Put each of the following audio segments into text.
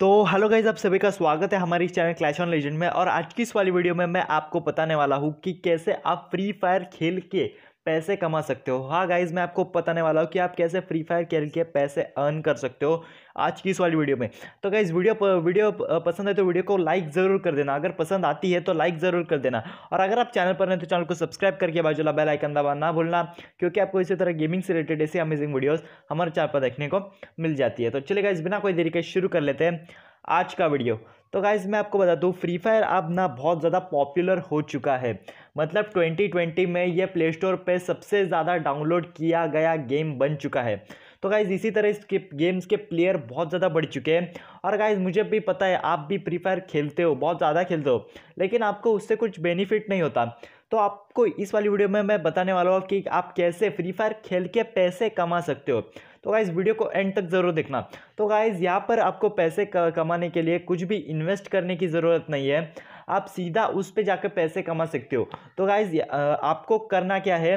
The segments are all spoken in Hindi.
तो हेलो गाइज आप सभी का स्वागत है हमारे चैनल क्लैश ऑन लेजेंड में और आज की इस वाली वीडियो में मैं आपको बताने वाला हूँ कि कैसे आप फ्री फायर खेल के पैसे कमा सकते हो हाँ गाइज मैं आपको बताने वाला हूँ कि आप कैसे फ्री फायर खेल के पैसे अर्न कर सकते हो आज की इस वाली वीडियो में तो गाइज वीडियो वीडियो पसंद है तो वीडियो को लाइक ज़रूर कर देना अगर पसंद आती है तो लाइक ज़रूर कर देना और अगर आप चैनल पर नहीं तो चैनल को सब्सक्राइब करके बाजूला बेल आइकन दबाना ना भूलना क्योंकि आपको इसी तरह गेमिंग से रिलेटेड ऐसी अमेजिंग वीडियोज़ हमारे चैनल पर देखने को मिल जाती है तो चलिए गाइज बिना कोई देरी के शुरू कर लेते हैं आज का वीडियो तो गाइज़ मैं आपको बता दूँ फ्री फायर अब ना बहुत ज़्यादा पॉपुलर हो चुका है मतलब 2020 में यह प्ले स्टोर पर सबसे ज़्यादा डाउनलोड किया गया गेम बन चुका है तो गाइज़ इसी तरह इसके गेम्स के प्लेयर बहुत ज़्यादा बढ़ चुके हैं और गाइज़ मुझे भी पता है आप भी फ्री फायर खेलते हो बहुत ज़्यादा खेलते हो लेकिन आपको उससे कुछ बेनिफिट नहीं होता तो आपको इस वाली वीडियो में मैं बताने वाला हूँ कि आप कैसे फ्री फायर खेल के पैसे कमा सकते हो तो गाइज़ वीडियो को एंड तक ज़रूर देखना तो गाइज़ यहाँ पर आपको पैसे कमाने के लिए कुछ भी इन्वेस्ट करने की ज़रूरत नहीं है आप सीधा उस पर जाकर पैसे कमा सकते हो तो गाइज़ आपको करना क्या है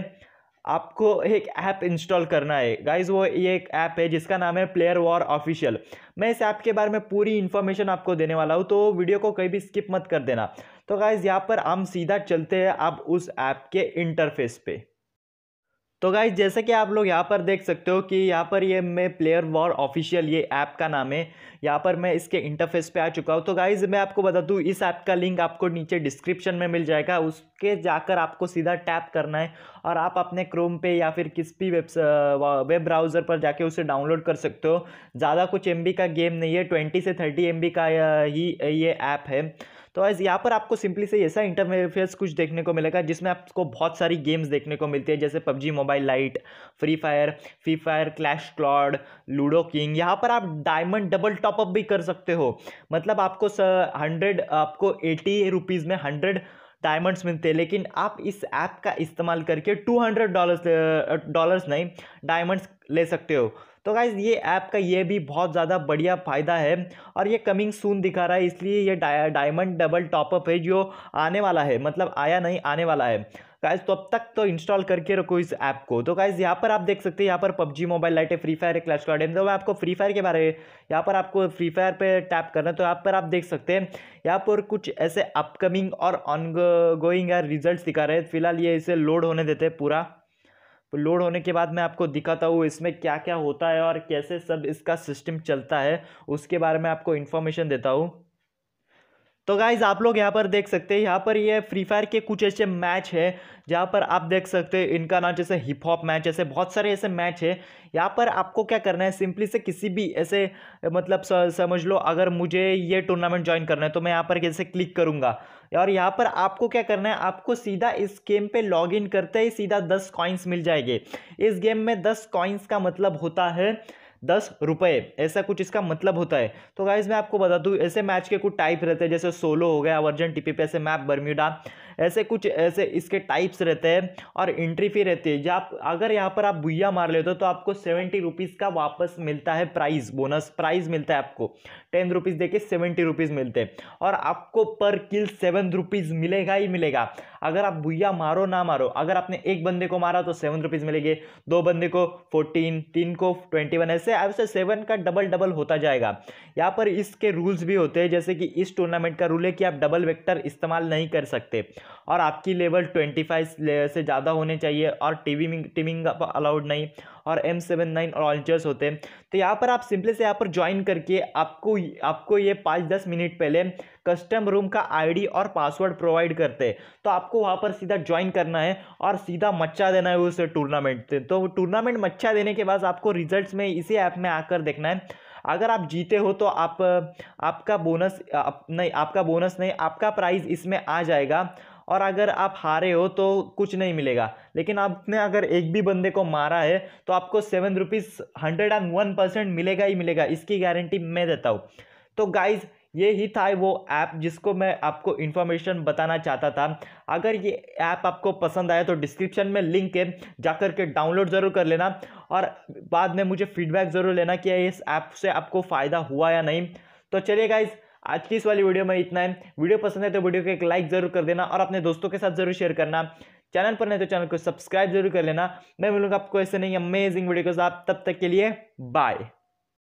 आपको एक ऐप इंस्टॉल करना है गाइज वो ये एक ऐप है जिसका नाम है प्लेयर वॉर ऑफिशियल मैं इस ऐप के बारे में पूरी इन्फॉर्मेशन आपको देने वाला हूँ तो वीडियो को कहीं भी स्किप मत कर देना तो गाइज यहाँ पर हम सीधा चलते हैं आप उस ऐप के इंटरफेस पे तो गाइज जैसे कि आप लोग यहाँ पर देख सकते हो कि यहाँ पर ये मैं प्लेयर वॉर ऑफिशियल ये ऐप का नाम है यहाँ पर मैं इसके इंटरफेस पे आ चुका हूँ तो गाइज मैं आपको बता दूँ इस ऐप का लिंक आपको नीचे डिस्क्रिप्शन में मिल जाएगा उसके जाकर आपको सीधा टैप करना है और आप अपने क्रोम पे या फिर किस भी वेब वेब ब्राउज़र पर जाके उसे डाउनलोड कर सकते हो ज़्यादा कुछ एम का गेम नहीं है ट्वेंटी से थर्टी एम का ही ये ऐप है तो आज यहाँ पर आपको सिंपली से ऐसा इंटरफेस कुछ देखने को मिलेगा जिसमें आपको बहुत सारी गेम्स देखने को मिलती है जैसे PUBG mobile lite free fire free fire clash क्लॉड लूडो किंग यहाँ पर आप डायमंड डबल टॉपअप भी कर सकते हो मतलब आपको हंड्रेड आपको एटी रुपीज़ में हंड्रेड डायमंड्स मिलते हैं लेकिन आप इस ऐप का इस्तेमाल करके टू हंड्रेड डॉलर्स डॉलर्स नहीं डायमंड्स ले सकते हो तो गाइज़ ये ऐप का ये भी बहुत ज़्यादा बढ़िया फ़ायदा है और ये कमिंग सून दिखा रहा है इसलिए ये डायमंड डबल टॉपअप है जो आने वाला है मतलब आया नहीं आने वाला है गाइज तो अब तक तो इंस्टॉल करके रखो इस ऐप को तो गाइज यहाँ पर आप देख सकते हैं यहाँ पर पबजी मोबाइल लाइट है फ्री फायर है क्लैश कार्ड है तो मैं आपको फ्री फायर के बारे में यहाँ पर आपको फ्री फायर पे टैप करना है तो यहाँ पर आप देख सकते हैं यहाँ पर कुछ ऐसे अपकमिंग और ऑन गोइंग रिजल्ट दिखा रहे हैं फिलहाल ये इसे लोड होने देते हैं पूरा लोड होने के बाद मैं आपको दिखाता हूँ इसमें क्या क्या होता है और कैसे सब इसका सिस्टम चलता है उसके बारे में आपको इन्फॉर्मेशन देता हूँ तो गाइज़ आप लोग यहाँ पर देख सकते हैं यहाँ पर ये फ्री फायर के कुछ ऐसे मैच है जहाँ पर आप देख सकते हैं इनका नाम जैसे हिप हॉप मैच ऐसे बहुत सारे ऐसे मैच है यहाँ पर आपको क्या करना है सिंपली से किसी भी ऐसे मतलब समझ लो अगर मुझे ये टूर्नामेंट ज्वाइन करना है तो मैं यहाँ पर जैसे क्लिक करूँगा और यहाँ पर आपको क्या करना है आपको सीधा इस गेम पे इन करते ही सीधा दस कॉइन्स मिल जाएंगे इस गेम में दस कॉइन्स का मतलब होता है दस रुपये ऐसा कुछ इसका मतलब होता है तो गाइज मैं आपको बता दूँ ऐसे मैच के कुछ टाइप रहते हैं जैसे सोलो हो गया वर्जन टीपी पे ऐसे मैप बर्म्यूडा ऐसे कुछ ऐसे इसके टाइप्स रहते हैं और एंट्री फी रहती है जब आप अगर यहाँ पर आप भुया मार लेते हो तो आपको सेवेंटी रुपीज़ का वापस मिलता है प्राइज़ बोनस प्राइज़ मिलता है आपको टेन रुपीज़ देके सेवेंटी रुपीज़ मिलते हैं और आपको पर किल सेवन रुपीज़ मिलेगा ही मिलेगा अगर आप भुया मारो ना मारो अगर आपने एक बंदे को मारा तो सेवन रुपीज़ मिलेंगे दो बंदे को फोर्टीन तीन को ट्वेंटी वन ऐसे ऐसे सेवन का डबल डबल होता जाएगा यहाँ पर इसके रूल्स भी होते हैं जैसे कि इस टूर्नामेंट का रूल है कि आप डबल वेक्टर इस्तेमाल नहीं कर सकते और आपकी लेवल ट्वेंटी फाइव से ज़्यादा होने चाहिए और टीवी टीमिंग अलाउड नहीं और एम सेवन नाइन लॉन्चर्स होते हैं तो यहाँ पर आप सिंपली से यहाँ पर ज्वाइन करके आपको आपको ये पाँच दस मिनट पहले कस्टम रूम का आईडी और पासवर्ड प्रोवाइड करते हैं तो आपको वहाँ पर सीधा ज्वाइन करना है और सीधा मच्छा देना है उस टूर्नामेंट से तो टूर्नामेंट मच्छा देने के बाद आपको रिजल्ट में इसी ऐप में आकर देखना है अगर आप जीते हो तो आप आपका बोनस आप, नहीं आपका बोनस नहीं आपका प्राइज़ इसमें आ जाएगा और अगर आप हारे हो तो कुछ नहीं मिलेगा लेकिन आपने अगर एक भी बंदे को मारा है तो आपको seven rupees hundred and one percent मिलेगा ही मिलेगा इसकी गारंटी मैं देता हूँ तो गाइज़ ये ही था वो ऐप जिसको मैं आपको इन्फॉर्मेशन बताना चाहता था अगर ये ऐप आपको पसंद आया तो डिस्क्रिप्शन में लिंक है कर के डाउनलोड ज़रूर कर लेना और बाद में मुझे फीडबैक ज़रूर लेना कि इस ऐप से आपको फ़ायदा हुआ या नहीं तो चलिए गाइज़ आज की इस वाली वीडियो में इतना है वीडियो पसंद है तो वीडियो को एक लाइक जरूर कर देना और अपने दोस्तों के साथ जरूर शेयर करना चैनल पर नहीं तो चैनल को सब्सक्राइब जरूर कर लेना मैं मिलूंगा आपको ऐसे नहीं अमेजिंग वीडियो के साथ तब तक के लिए बाय